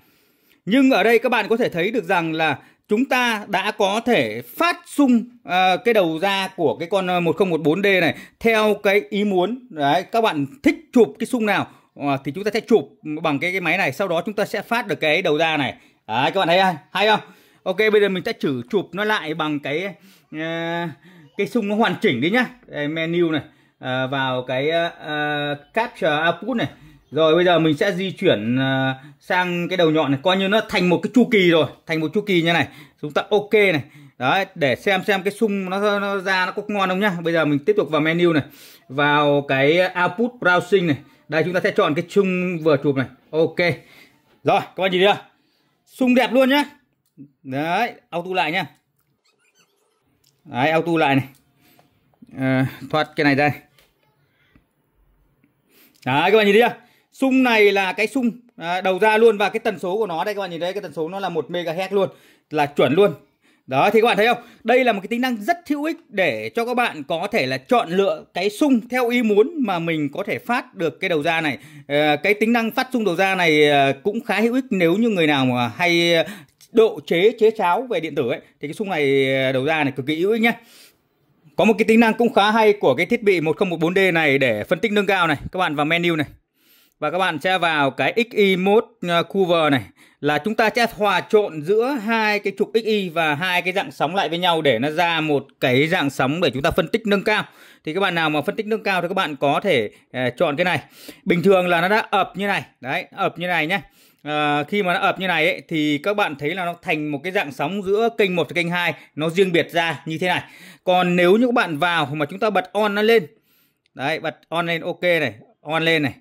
nhưng ở đây các bạn có thể thấy được rằng là chúng ta đã có thể phát sung uh, cái đầu ra của cái con 1014D à, này theo cái ý muốn đấy các bạn thích chụp cái sung nào uh, thì chúng ta sẽ chụp bằng cái cái máy này sau đó chúng ta sẽ phát được cái đầu ra này đấy, các bạn thấy không hay không ok bây giờ mình sẽ thử chụp nó lại bằng cái uh, cái sung nó hoàn chỉnh đi nhá đây, menu này uh, vào cái uh, capture output này rồi bây giờ mình sẽ di chuyển à, sang cái đầu nhọn này Coi như nó thành một cái chu kỳ rồi Thành một chu kỳ như này Chúng ta ok này Đấy để xem xem cái sung nó, nó ra nó có ngon không nhá Bây giờ mình tiếp tục vào menu này Vào cái output browsing này Đây chúng ta sẽ chọn cái chung vừa chụp này Ok Rồi các bạn nhìn chưa Sung đẹp luôn nhá Đấy auto lại nhá Đấy auto lại này à, Thoát cái này ra Đấy các bạn nhìn thấy chưa Xung này là cái xung à, đầu ra luôn và cái tần số của nó đây các bạn nhìn đây cái tần số nó là 1 MHz luôn, là chuẩn luôn. Đó thì các bạn thấy không? Đây là một cái tính năng rất hữu ích để cho các bạn có thể là chọn lựa cái sung theo ý muốn mà mình có thể phát được cái đầu ra này. À, cái tính năng phát sung đầu ra này ờ, cũng khá hữu ích nếu như người nào mà hay ờ, độ chế chế cháo về điện tử ấy thì cái sung này đầu ra này cực kỳ hữu ích nhá. Có một cái tính năng cũng khá hay của cái thiết bị 1014D này để phân tích nâng cao này, các bạn vào menu này và các bạn sẽ vào cái XY mode cover này là chúng ta sẽ hòa trộn giữa hai cái trục XY và hai cái dạng sóng lại với nhau để nó ra một cái dạng sóng để chúng ta phân tích nâng cao. Thì các bạn nào mà phân tích nâng cao thì các bạn có thể eh, chọn cái này. Bình thường là nó đã ập như này, đấy, ập như này nhé À, khi mà nó ập như này ấy, thì các bạn thấy là nó thành một cái dạng sóng giữa kênh 1 và kênh 2 nó riêng biệt ra như thế này. Còn nếu như các bạn vào mà chúng ta bật on nó lên. Đấy, bật on lên ok này, on lên này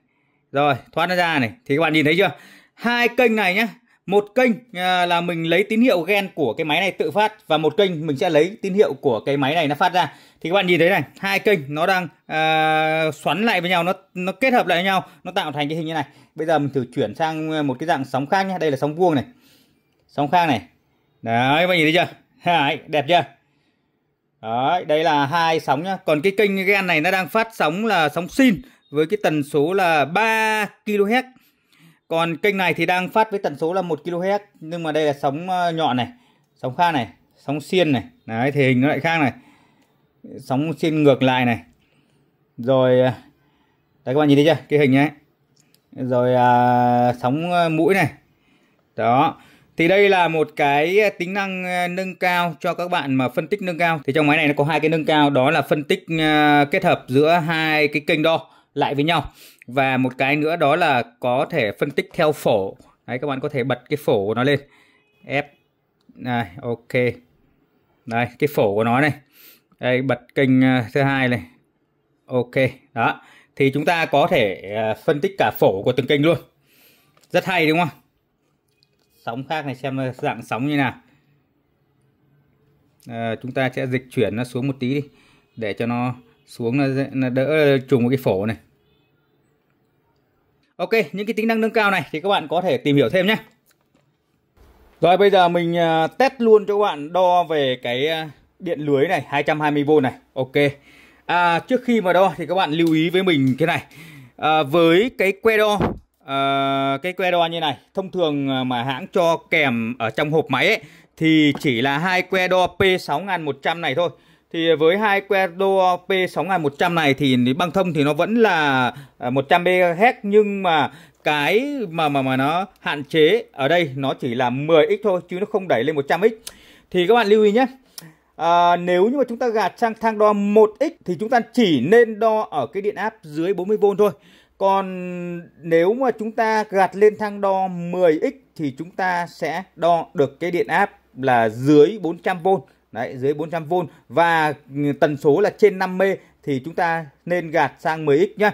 rồi thoát nó ra này thì các bạn nhìn thấy chưa hai kênh này nhá một kênh à, là mình lấy tín hiệu gen của cái máy này tự phát và một kênh mình sẽ lấy tín hiệu của cái máy này nó phát ra thì các bạn nhìn thấy này hai kênh nó đang à, xoắn lại với nhau nó nó kết hợp lại với nhau nó tạo thành cái hình như này bây giờ mình thử chuyển sang một cái dạng sóng khác nhé đây là sóng vuông này sóng khác này đấy các bạn nhìn thấy chưa đấy, đẹp chưa đấy đây là hai sóng nhá còn cái kênh gen này nó đang phát sóng là sóng sin với cái tần số là 3 kHz. Còn kênh này thì đang phát với tần số là 1 kHz nhưng mà đây là sóng ờ, nhọn này, sóng khác này, sóng xiên này, đấy thể hình nó lại khác này. Sóng xiên ngược lại này. Rồi ờ, đấy các bạn nhìn thấy chưa? Cái hình ấy. Rồi à, sóng mũi này. Đó. Thì đây là một cái tính năng nâng cao cho các bạn mà phân tích nâng cao. Thì trong máy này nó có hai cái nâng cao đó là phân tích kết hợp giữa hai cái kênh đo lại với nhau và một cái nữa đó là có thể phân tích theo phổ đấy các bạn có thể bật cái phổ của nó lên f này ok đây cái phổ của nó này đây bật kênh ờ, thứ hai này ok đó thì chúng ta có thể ờ, phân tích cả phổ của từng kênh luôn rất hay đúng không sóng khác này xem ờ, dạng sóng như nào à, chúng ta sẽ dịch chuyển nó xuống một tí đi để cho nó xuống nó, đỡ trùng với cái phổ này Ok, những cái tính năng nâng cao này thì các bạn có thể tìm hiểu thêm nhé. Rồi bây giờ mình à, test luôn cho các bạn đo về cái à, điện lưới này 220V này. Ok. À, trước khi mà đo thì các bạn lưu ý với mình cái này. À, với cái que đo à, cái que đo như này, thông thường à, mà hãng cho kèm ở trong hộp máy ấy thì chỉ là hai que đo P6100 này thôi. Thì với hai que đô P6100 này thì băng thông thì nó vẫn là 100 à, MHz nhưng mà cái mà mà mà nó hạn chế ở đây nó chỉ là 10x thôi chứ nó không đẩy lên 100x. Thì các bạn lưu ý nhé. À, nếu như mà chúng ta gạt sang thang đo 1x thì chúng ta chỉ nên đo ở cái điện áp dưới 40V thôi. Còn nếu mà chúng ta gạt lên thang đo 10x thì chúng ta sẽ đo được cái điện áp là dưới 400V. Đấy, dưới 400V và ừ, tần số là trên 5 mê thì chúng ta nên gạt sang 10X nhé.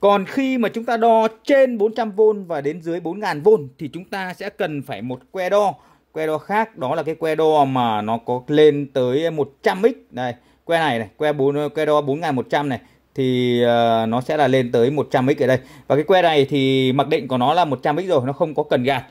Còn khi mà chúng ta đo trên 400V và đến dưới 4000V thì chúng ta sẽ cần phải một que đo. Que đo khác đó là cái que đo mà nó có lên tới 100X này, que này này, que 4 que đo 4100 này thì uh, nó sẽ là lên tới 100x ở đây. Và cái que này thì mặc định của nó là 100x rồi, nó không có cần gạt.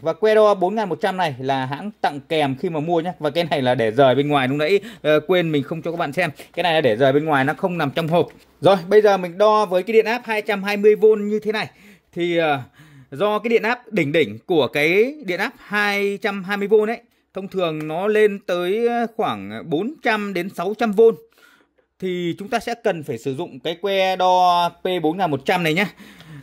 Và Quero 4100 này là hãng tặng kèm khi mà mua nhé Và cái này là để rời bên ngoài lúc nãy ờ, quên mình không cho các bạn xem Cái này là để rời bên ngoài nó không nằm trong hộp Rồi bây giờ mình đo với cái điện áp 220V như thế này Thì ờ, do cái điện áp đỉnh đỉnh của cái điện áp 220V đấy Thông thường nó lên tới ờ, khoảng 400 đến 600V thì chúng ta sẽ cần phải sử dụng cái que đo P4100 này nhé.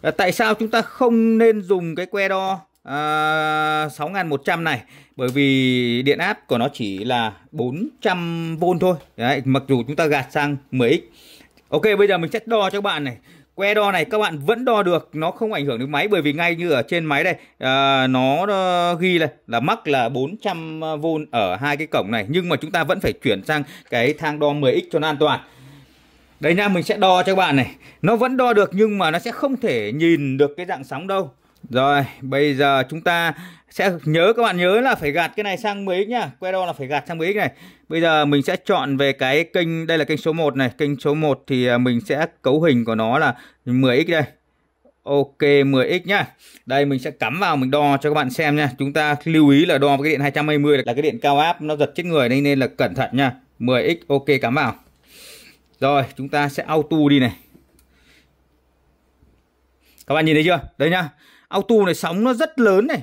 À, tại sao chúng ta không nên dùng cái que đo 6.100 à, này bởi vì điện áp của nó chỉ là 400V thôi Đấy, mặc dù chúng ta gạt sang 10x Ok bây giờ mình sẽ đo cho các bạn này que đo này các bạn vẫn đo được nó không ảnh hưởng đến máy bởi vì ngay như ở trên máy đây à, nó ờ, ghi này là mắc là 400V ở hai cái cổng này nhưng mà chúng ta vẫn phải chuyển sang cái thang đo 10x cho nó an toàn đây nha mình sẽ đo cho các bạn này nó vẫn đo được nhưng mà nó sẽ không thể nhìn được cái dạng sóng đâu rồi, bây giờ chúng ta sẽ nhớ các bạn nhớ là phải gạt cái này sang 10x nhá. Quay đo là phải gạt sang 10x này. Bây giờ mình sẽ chọn về cái kênh đây là kênh số 1 này, kênh số 1 thì à, mình sẽ cấu hình của nó là 10x đây. Ok 10x nhá. Đây mình sẽ cắm vào mình đo cho các bạn xem nha. Chúng ta lưu ý là đo với cái điện 220 là cái điện cao áp nó giật chết người nên nên là cẩn thận nha. 10x ok cắm vào. Rồi, chúng ta sẽ auto đi này. Các bạn nhìn thấy chưa? Đây nhá auto này sóng nó rất lớn này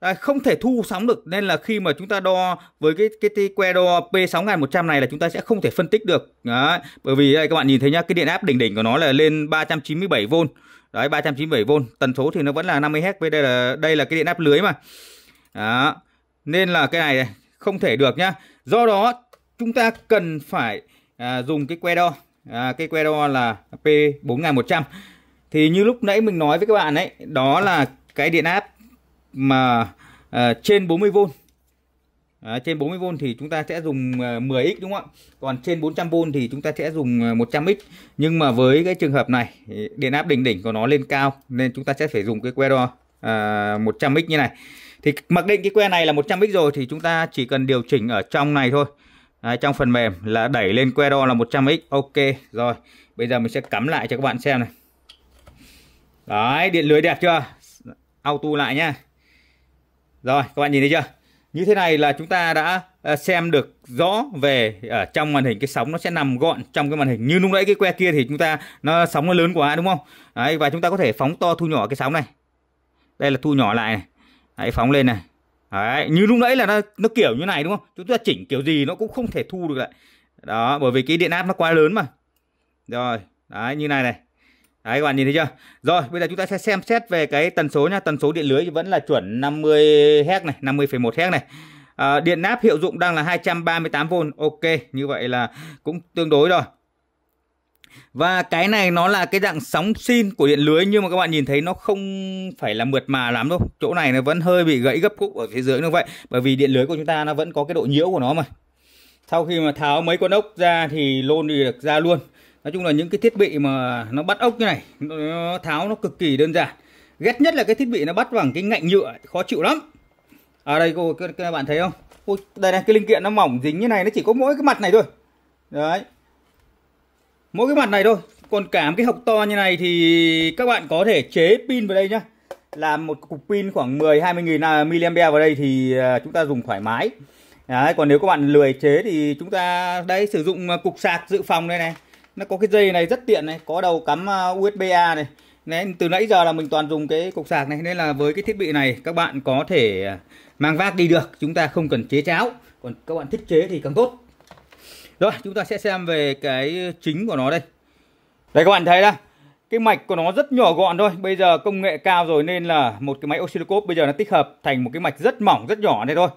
à, không thể thu sóng được nên là khi mà chúng ta đo với cái cái, cái que đo P6100 này là chúng ta sẽ không thể phân tích được đấy, bởi vì đây các bạn nhìn thấy nhá cái điện áp đỉnh đỉnh của nó là lên 397V đấy 397V tần số thì nó vẫn là 50Hz với đây là đây là cái điện áp lưới mà đó. nên là cái này không thể được nhá do đó chúng ta cần phải à, dùng cái que đo à, cái que đo là P4100 thì như lúc nãy mình nói với các bạn ấy đó là cái điện áp mà uh, trên 40V À, ờ, trên 40V thì chúng ta sẽ dùng 10x ờ, đúng không ạ? Còn trên 400V thì chúng ta sẽ dùng 100x. Nhưng mà với cái trường hợp này, điện áp đỉnh đỉnh của nó lên cao nên chúng ta sẽ phải dùng cái que đo à, 100x như này. Thì mặc định cái que này là 100x rồi thì chúng ta chỉ cần điều chỉnh ở trong này thôi. À, trong phần mềm là đẩy lên que đo là 100x. Ok, rồi. Bây giờ mình sẽ cắm lại cho các bạn xem này đấy điện lưới đẹp chưa auto lại nhá rồi các bạn nhìn thấy chưa như thế này là chúng ta đã ờ, xem được rõ về ở ờ, trong màn hình cái sóng nó sẽ nằm gọn trong cái màn hình như lúc nãy cái que kia thì chúng ta nó sóng nó lớn quá đúng không đấy và chúng ta có thể phóng to thu nhỏ cái sóng này đây là thu nhỏ lại này đấy, phóng lên này đấy như lúc nãy là nó nó kiểu như này đúng không chúng ta chỉnh kiểu gì nó cũng không thể thu được lại đó bởi vì cái điện áp nó quá lớn mà rồi đấy như này này Đấy các bạn nhìn thấy chưa? Rồi, bây giờ chúng ta sẽ xem xét về cái tần số nha. Tần số điện lưới vẫn là chuẩn 50 Hz này, 50,1 Hz này. À, điện áp hiệu dụng đang là 238V. Ok, như vậy là cũng tương đối rồi. Và cái này nó là cái dạng sóng sin của điện lưới nhưng mà các bạn nhìn thấy nó không phải là mượt mà lắm đâu. Chỗ này nó vẫn hơi bị gãy gấp khúc ở phía dưới như vậy bởi vì điện lưới của chúng ta nó vẫn có cái độ nhiễu của nó mà. Sau khi mà tháo mấy con ốc ra thì lôn đi được ra luôn nói chung là những cái thiết bị mà nó bắt ốc như này nó tháo nó cực kỳ đơn giản ghét nhất là cái thiết bị nó bắt bằng cái ngạnh nhựa khó chịu lắm ở à, đây cô các bạn thấy không Ôi, đây này cái linh kiện nó mỏng dính như này nó chỉ có mỗi cái mặt này thôi đấy mỗi cái mặt này thôi còn cả một cái hộc to như này thì các bạn có thể chế pin vào đây nhá làm một cục pin khoảng 10 20 nghìn à, mAh vào đây thì à, chúng ta dùng thoải mái Đấy, còn nếu các bạn lười chế thì chúng ta đấy sử dụng cục sạc dự phòng đây này nó có cái dây này rất tiện này có đầu cắm à, USB A này nên từ nãy giờ là mình toàn dùng cái cục sạc này nên là với cái thiết bị này các bạn có thể à, mang vác đi được chúng ta không cần chế cháo còn các bạn thích chế thì càng tốt rồi chúng ta sẽ xem về cái chính của nó đây đây các bạn thấy là cái mạch của nó rất nhỏ gọn thôi bây giờ công nghệ cao rồi nên là một cái máy oscilloscope bây giờ nó tích hợp thành một cái mạch rất mỏng rất nhỏ này thôi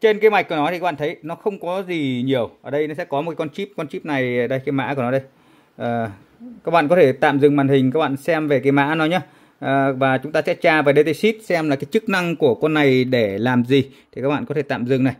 trên cái mạch của nó thì các bạn thấy nó không có gì nhiều ở đây nó sẽ có một con chip con chip này đây cái mã của nó đây Ờ, các bạn có thể tạm dừng màn hình các bạn xem về cái mã nó nhé à, ờ, và chúng ta sẽ tra về datasheet xem là cái chức năng của con này để làm gì thì các bạn có thể tạm dừng này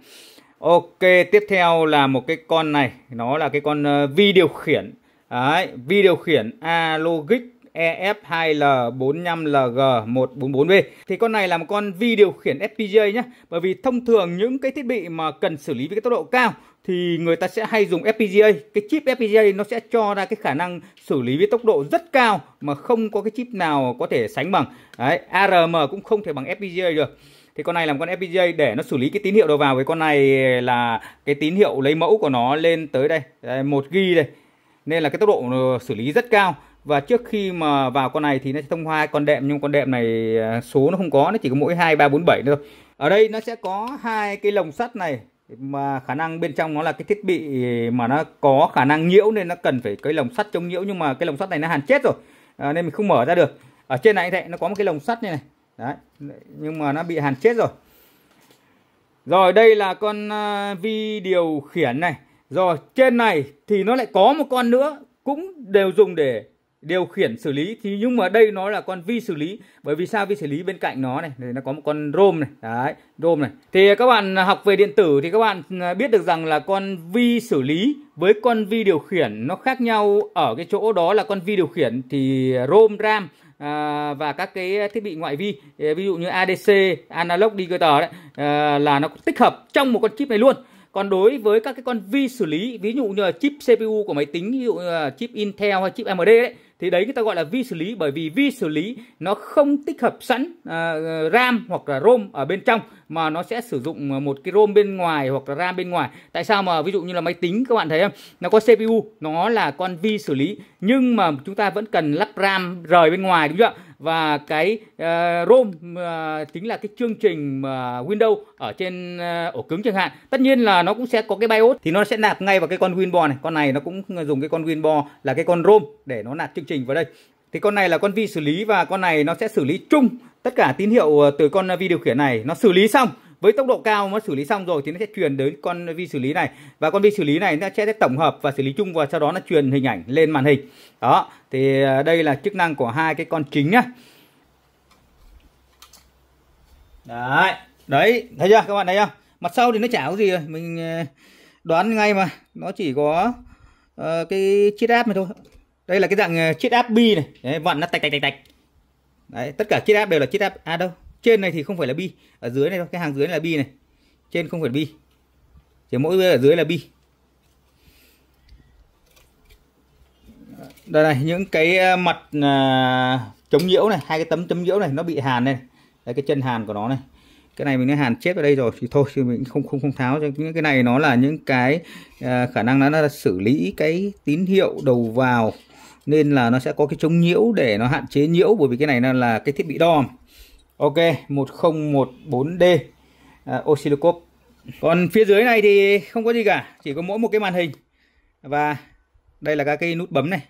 ok tiếp theo là một cái con này nó là cái con uh, vi điều khiển Đấy, vi điều khiển a logic ef 2 l 45 lg 144 v Thì con này là một con vi điều khiển FPGA nhé. Bởi vì thông thường những cái thiết bị mà cần xử lý với cái tốc độ cao thì người ta sẽ hay dùng FPGA. Cái chip FPGA nó sẽ cho ra cái khả năng xử lý với tốc độ rất cao mà không có cái chip nào có thể sánh bằng. Đấy, ARM cũng không thể bằng FPGA được thì con này làm con FPGA để nó xử lý cái tín hiệu đầu vào với con này là cái tín hiệu lấy mẫu của nó lên tới đây, đây 1 ghi đây nên là cái tốc độ xử lý rất cao và trước khi mà vào con này thì nó sẽ thông qua hai con đệm nhưng con đệm này à, số nó không có nó chỉ có mỗi hai ba bốn bảy thôi ở đây nó sẽ có hai cái lồng sắt này mà khả năng bên trong nó là cái thiết bị mà nó có khả năng nhiễu nên nó cần phải cái lồng sắt chống nhiễu nhưng mà cái lồng sắt này nó hàn chết rồi à, nên mình không mở ra được ở trên này thì nó có một cái lồng sắt như này đấy nhưng mà nó bị hàn chết rồi rồi đây là con à, vi điều khiển này rồi trên này thì nó lại có một con nữa cũng đều dùng để điều khiển xử lý thì nhưng mà đây nó là con vi xử lý bởi vì sao vi xử lý bên cạnh nó này thì nó có một con rôm này đấy rôm này thì các bạn học về điện tử thì các bạn ừ, biết được rằng là con vi xử lý với con vi điều khiển nó khác nhau ở cái chỗ đó là con vi điều khiển thì rôm ram à, và các cái thiết bị ngoại vi ví dụ như adc analog digital đấy à, là nó tích hợp trong một con chip này luôn còn đối với các cái con vi xử lý ví dụ như là chip CPU của máy tính ví dụ như là chip Intel hay chip AMD đấy thì đấy người ta gọi là vi xử lý bởi vì vi xử lý nó không tích hợp sẵn uh, RAM hoặc là ROM ở bên trong mà nó sẽ sử dụng à, một cái ROM bên ngoài hoặc là RAM bên ngoài. Tại sao mà ví dụ như là máy tính các bạn thấy không? Nó có CPU, nó là con vi xử lý nhưng mà chúng ta vẫn cần lắp RAM rời bên ngoài đúng chưa ạ? và cái uh, ờ, ROM uh, ờ, chính là cái chương trình mà ờ, uh, Windows ở trên uh, ổ cứng chẳng hạn tất nhiên là nó cũng sẽ có cái BIOS thì nó sẽ nạp ngay vào cái con WinBoard này con này nó cũng dùng cái con WinBoard là cái con ROM để nó nạp chương trình vào đây thì con này là con vi xử lý và con này nó sẽ xử lý chung tất cả tín hiệu từ con vi điều khiển này nó xử lý xong với tốc độ cao nó xử lý xong rồi thì nó sẽ truyền đến con vi xử lý này và con vi xử lý này nó sẽ tổng hợp và xử lý chung và sau đó nó truyền hình ảnh lên màn hình đó thì à, đây là chức năng của hai cái con chính nhá đấy đấy thấy chưa các bạn thấy không mặt sau thì nó chả có gì rồi mình à, đoán ngay mà nó chỉ có uh, cái chiếc áp này thôi đây là cái dạng à, chiếc áp bi này đấy, vặn nó tạch tạch tạch tạch đấy tất cả chiếc áp đều là chiếc áp à đâu trên này thì không phải là bi ở dưới này cái hàng dưới là bi này trên không phải bi chỉ mỗi ở dưới là bi đây này những cái ờ, mặt à, chống nhiễu này hai cái tấm chống nhiễu này nó bị hàn này đây cái chân hàn của nó này cái này mình đã hàn chết ở đây rồi thì thôi thì mình không không không tháo cho những cái này nó là những cái à, khả năng nó là xử lý cái tín hiệu đầu vào nên là nó sẽ có cái chống nhiễu để nó hạn chế nhiễu bởi vì cái này nó là cái thiết bị đo Ok 1014D à, oscilloscope còn phía dưới này thì không có gì cả chỉ có mỗi một cái màn hình và đây là các cái nút bấm này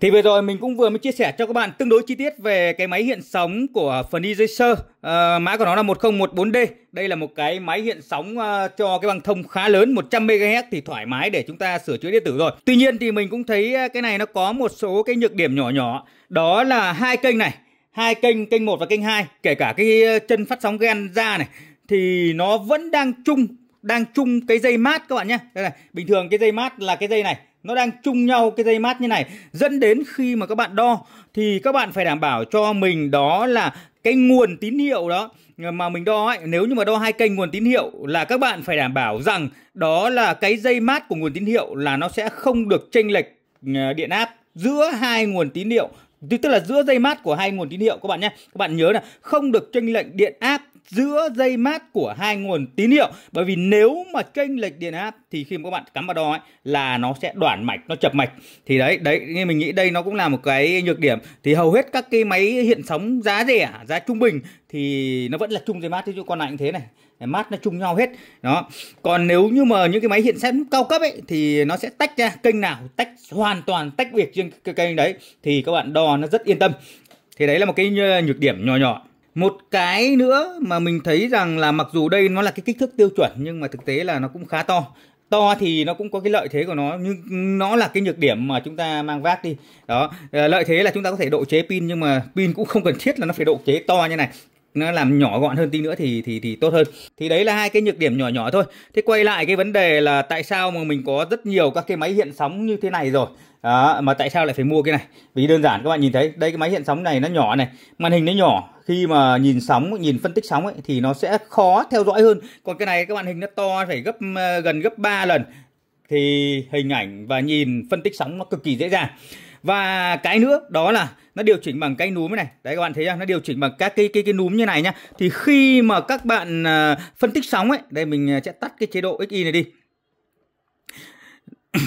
thì vừa rồi mình cũng vừa mới chia sẻ cho các bạn tương đối chi tiết về cái máy hiện sóng của phần À, ờ, mã của nó là 1014D. Đây là một cái máy hiện sóng uh, cho cái băng thông khá lớn 100MHz thì thoải mái để chúng ta sửa chữa điện tử rồi. Tuy nhiên thì mình cũng thấy ờ, cái này nó có một số cái nhược điểm nhỏ nhỏ. Đó là hai kênh này hai kênh kênh 1 và kênh 2 kể cả cái ờ, chân phát sóng gen ra này thì nó vẫn đang chung đang chung cái dây mát các bạn nhé đây này bình thường cái dây mát là cái dây này nó đang chung nhau cái dây mát như này dẫn đến khi mà các bạn đo thì các bạn phải đảm bảo cho mình đó là cái nguồn tín hiệu đó ờ, mà mình đo ấy, nếu như mà đo hai kênh nguồn tín hiệu là các bạn phải đảm bảo rằng đó là cái dây mát của nguồn tín hiệu là nó sẽ không được chênh lệch ờ, điện áp giữa hai nguồn tín hiệu tức là giữa dây mát của hai nguồn tín hiệu các bạn nhé các bạn nhớ là không được chênh lệch điện áp giữa dây mát của hai nguồn tín hiệu bởi vì nếu mà chênh lệch điện áp thì khi mà các bạn cắm vào đó ấy, là nó sẽ đoạn mạch nó chập mạch thì đấy đấy nên mình nghĩ đây nó cũng là một cái nhược điểm thì hầu hết các cái máy hiện sóng giá rẻ giá trung bình thì nó vẫn là chung dây mát chứ còn lại như thế này mát nó chung nhau hết đó còn nếu như mà những cái máy hiện xét cao cấp ấy thì nó sẽ tách ra kênh nào tách hoàn toàn tách biệt trên cái kênh đấy thì các bạn đo nó rất yên tâm thì đấy là một cái ờ, nhược điểm nhỏ nhỏ một cái nữa mà mình thấy rằng là mặc dù đây nó là cái kích thước tiêu chuẩn nhưng mà thực tế là nó cũng khá to to thì nó cũng có cái lợi thế của nó nhưng nó là cái nhược điểm mà chúng ta mang vác đi đó ờ, lợi thế là chúng ta có thể độ chế pin nhưng mà pin cũng không cần thiết là nó phải độ chế to như này nó làm nhỏ gọn hơn tí nữa thì thì thì tốt hơn thì đấy là hai cái nhược điểm nhỏ nhỏ thôi thế quay lại cái vấn đề là tại sao mà mình có rất nhiều các cái máy hiện sóng như thế này rồi đó, mà tại sao lại phải mua cái này vì đơn giản các bạn nhìn thấy đây cái máy hiện sóng này nó nhỏ này màn hình nó nhỏ khi mà nhìn sóng nhìn phân tích sóng ấy, thì nó sẽ khó theo dõi hơn còn cái này các bạn hình nó to phải gấp ờ, gần gấp 3 lần thì hình ảnh và nhìn phân tích sóng nó cực kỳ dễ dàng và cái nữa đó là nó điều chỉnh bằng cái núm này đấy các bạn thấy không nó điều chỉnh bằng các cái cái cái núm như này nhá thì khi mà các bạn uh, phân tích sóng ấy đây mình à, sẽ tắt cái chế độ xi này đi (coughs)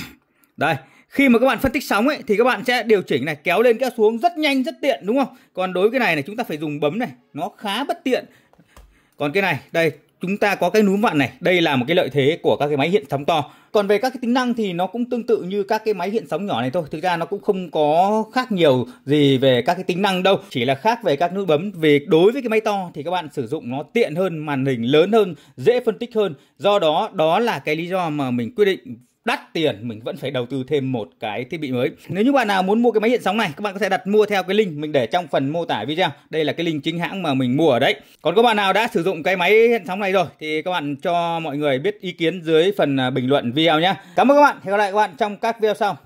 đây khi mà các bạn phân tích sóng ấy thì các bạn sẽ điều chỉnh này kéo lên kéo xuống rất nhanh rất tiện đúng không còn đối với cái này này chúng ta phải dùng bấm này nó khá bất tiện còn cái này đây chúng ta có cái núm vặn này đây là một cái lợi thế của các cái máy hiện sóng to còn về các cái tính năng thì nó cũng tương tự như các cái máy hiện sóng nhỏ này thôi thực ra nó cũng không có khác nhiều gì về các cái tính năng đâu chỉ là khác về các nút bấm về đối với cái máy to thì các bạn sử dụng nó tiện hơn màn hình lớn hơn dễ phân tích hơn do đó đó là cái lý do mà mình quyết định đắt tiền mình vẫn phải đầu tư thêm một cái thiết bị mới. Nếu như bạn nào muốn mua cái máy hiện sóng này, các bạn có thể đặt mua theo cái link mình để trong phần mô tả video. Đây là cái link chính hãng mà mình mua ở đấy. Còn các bạn nào đã sử dụng cái máy hiện sóng này rồi thì các bạn cho mọi người biết ý kiến dưới phần à, bình luận video nhé. Cảm ơn các bạn. Hẹn gặp lại các bạn trong các video sau.